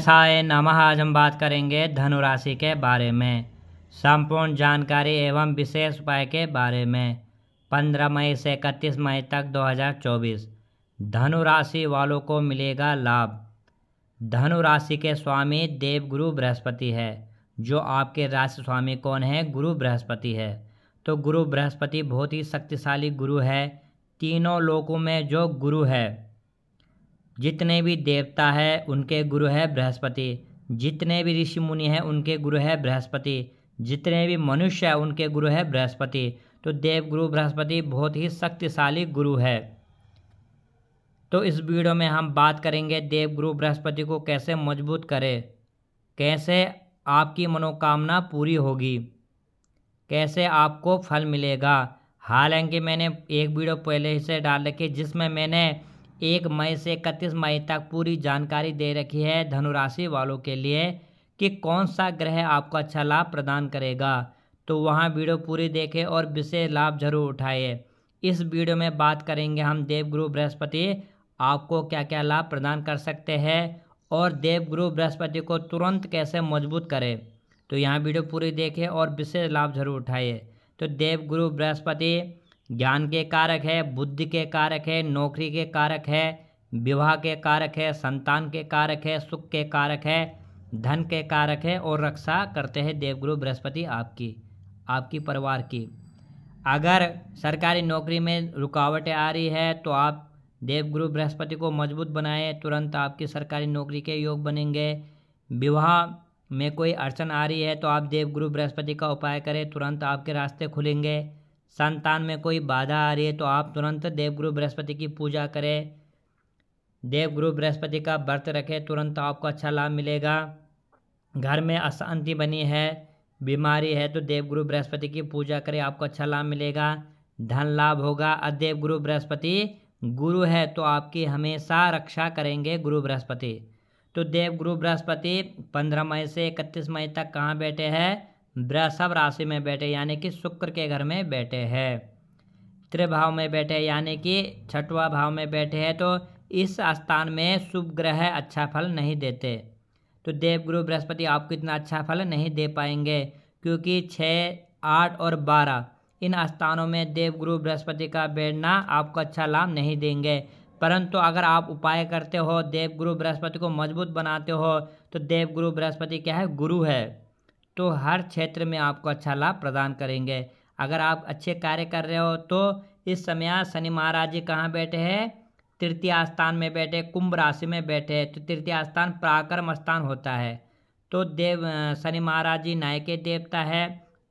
साय नमः आज हम बात करेंगे धनु राशि के बारे में संपूर्ण जानकारी एवं विशेष उपाय के बारे में पंद्रह मई से इकतीस मई तक दो हजार धनु राशि वालों को मिलेगा लाभ धनु राशि के स्वामी देव गुरु बृहस्पति है जो आपके राशि स्वामी कौन है गुरु बृहस्पति है तो गुरु बृहस्पति बहुत ही शक्तिशाली गुरु है तीनों लोकों में जो गुरु है जितने भी देवता है उनके गुरु है बृहस्पति जितने भी ऋषि मुनि हैं उनके गुरु है बृहस्पति जितने भी मनुष्य हैं उनके गुरु है बृहस्पति तो देवगुरु बृहस्पति बहुत ही शक्तिशाली गुरु है तो इस वीडियो में हम बात करेंगे देवगुरु बृहस्पति को कैसे मजबूत करें कैसे आपकी मनोकामना पूरी होगी कैसे आपको फल मिलेगा हालांकि मैंने एक वीडियो पहले ही से डाल रखी जिसमें मैंने एक मई से इकतीस मई तक पूरी जानकारी दे रखी है धनुराशि वालों के लिए कि कौन सा ग्रह आपको अच्छा लाभ प्रदान करेगा तो वहाँ वीडियो पूरी देखें और विशेष लाभ जरूर उठाए इस वीडियो में बात करेंगे हम देवगुरु बृहस्पति आपको क्या क्या लाभ प्रदान कर सकते हैं और देवगुरु बृहस्पति को तुरंत कैसे मजबूत करें तो यहाँ वीडियो पूरी देखें और विशेष लाभ जरूर उठाए तो देवगुरु बृहस्पति ज्ञान के कारक है बुद्धि के कारक है नौकरी के कारक है विवाह के कारक है संतान के कारक है सुख के कारक है धन के कारक है और रक्षा करते हैं देवगुरु बृहस्पति आपकी आपकी परिवार की अगर सरकारी नौकरी में रुकावटें आ रही है तो आप देवगुरु बृहस्पति को मजबूत बनाएं तुरंत आपकी सरकारी नौकरी के योग बनेंगे विवाह में कोई अड़चन आ रही है तो आप देवगुरु बृहस्पति का उपाय करें तुरंत आपके रास्ते खुलेंगे संतान में कोई बाधा आ रही है तो आप तुरंत देवगुरु बृहस्पति की पूजा करें देवगुरु बृहस्पति का व्रत रखें तुरंत आपको अच्छा लाभ मिलेगा घर में अशांति बनी है बीमारी है तो देवगुरु बृहस्पति की पूजा करें आपको अच्छा लाभ मिलेगा धन लाभ होगा अदेव गुरु बृहस्पति गुरु है तो आपकी हमेशा रक्षा करेंगे गुरु बृहस्पति तो देव गुरु बृहस्पति पंद्रह मई से इकतीस मई तक कहाँ बैठे हैं वृषभ राशि में बैठे यानी कि शुक्र के घर में बैठे हैं त्रिभाव में बैठे यानी कि छठवा भाव में बैठे हैं तो इस स्थान में शुभ ग्रह अच्छा फल नहीं देते तो देवगुरु बृहस्पति आपको इतना अच्छा फल नहीं दे पाएंगे क्योंकि छः आठ और बारह इन स्थानों में देवगुरु बृहस्पति का बैठना आपको अच्छा लाभ नहीं देंगे परंतु अगर आप उपाय करते हो देवगुरु बृहस्पति को मजबूत बनाते हो तो देवगुरु बृहस्पति क्या है गुरु है तो हर क्षेत्र में आपको अच्छा लाभ प्रदान करेंगे अगर आप अच्छे कार्य कर रहे हो तो इस समय शनि महाराज जी कहाँ बैठे हैं तृतीय स्थान में बैठे कुंभ राशि में बैठे तो तृतीय स्थान पराक्रम स्थान होता है तो देव शनि महाराज जी नायके देवता है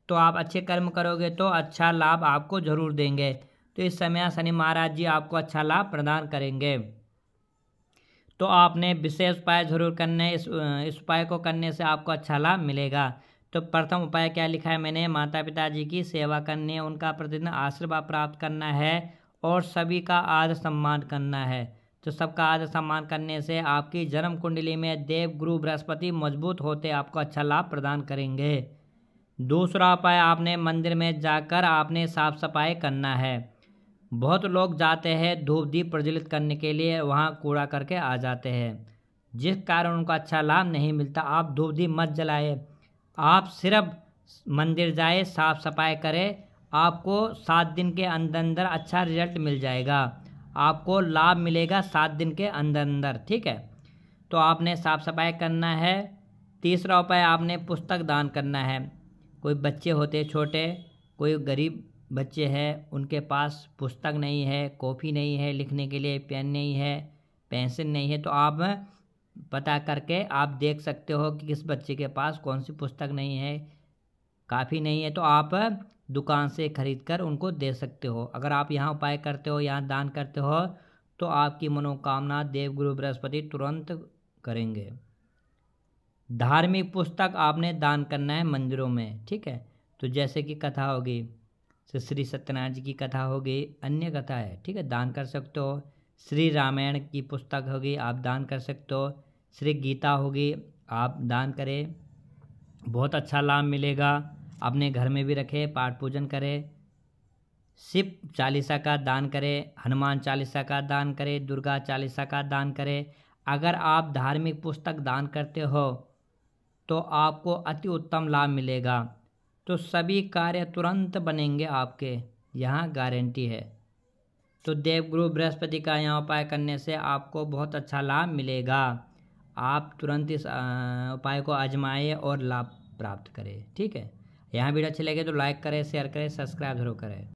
तो आप अच्छे कर्म करोगे तो अच्छा लाभ आपको जरूर देंगे तो इस समय शनि महाराज जी आपको अच्छा लाभ प्रदान करेंगे तो आपने विशेष उपाय जरूर करने इस इस उपाय को करने से आपको अच्छा लाभ मिलेगा तो प्रथम उपाय क्या लिखा है मैंने माता पिताजी की सेवा करनी है उनका प्रतिदिन आशीर्वाद प्राप्त करना है और सभी का आदर सम्मान करना है तो सबका आदर सम्मान करने से आपकी जन्म कुंडली में देव गुरु बृहस्पति मजबूत होते आपको अच्छा लाभ प्रदान करेंगे दूसरा उपाय आपने मंदिर में जाकर आपने साफ सफाई करना है बहुत लोग जाते हैं धूप दीप प्रज्वलित करने के लिए वहाँ कूड़ा करके आ जाते हैं जिस कारण उनको अच्छा लाभ नहीं मिलता आप धूप दीप मत जलाएं आप सिर्फ मंदिर जाए साफ सफाई करें आपको सात दिन के अंदर अंदर अच्छा रिजल्ट मिल जाएगा आपको लाभ मिलेगा सात दिन के अंदर अंदर ठीक है तो आपने साफ सफाई करना है तीसरा उपाय आपने पुस्तक दान करना है कोई बच्चे होते छोटे कोई गरीब बच्चे हैं उनके पास पुस्तक नहीं है कॉपी नहीं है लिखने के लिए पेन नहीं है पेंसिल नहीं है तो आप पता करके आप देख सकते हो कि किस बच्चे के पास कौन सी पुस्तक नहीं है काफ़ी नहीं है तो आप दुकान से खरीद कर उनको दे सकते हो अगर आप यहाँ उपाय करते हो यहाँ दान करते हो तो आपकी मनोकामना देवगुरु बृहस्पति तुरंत करेंगे धार्मिक पुस्तक आपने दान करना है मंदिरों में ठीक है तो जैसे कि कथा होगी तो श्री सत्यनारायण जी की कथा होगी अन्य कथा है ठीक है दान कर सकते हो श्री रामायण की पुस्तक होगी आप दान कर सकते हो श्री गीता होगी आप दान करें बहुत अच्छा लाभ मिलेगा अपने घर में भी रखें पाठ पूजन करें शिव चालीसा का दान करें हनुमान चालीसा का दान करें दुर्गा चालीसा का दान करें अगर आप धार्मिक पुस्तक दान करते हो तो आपको अति उत्तम लाभ मिलेगा तो सभी कार्य तुरंत बनेंगे आपके यहाँ गारंटी है तो देवगुरु बृहस्पति का यहाँ उपाय करने से आपको बहुत अच्छा लाभ मिलेगा आप तुरंत इस उपाय को आजमाएं और लाभ प्राप्त करें ठीक है यहाँ वीडियो अच्छी लगे तो लाइक करें शेयर करें सब्सक्राइब जरूर करें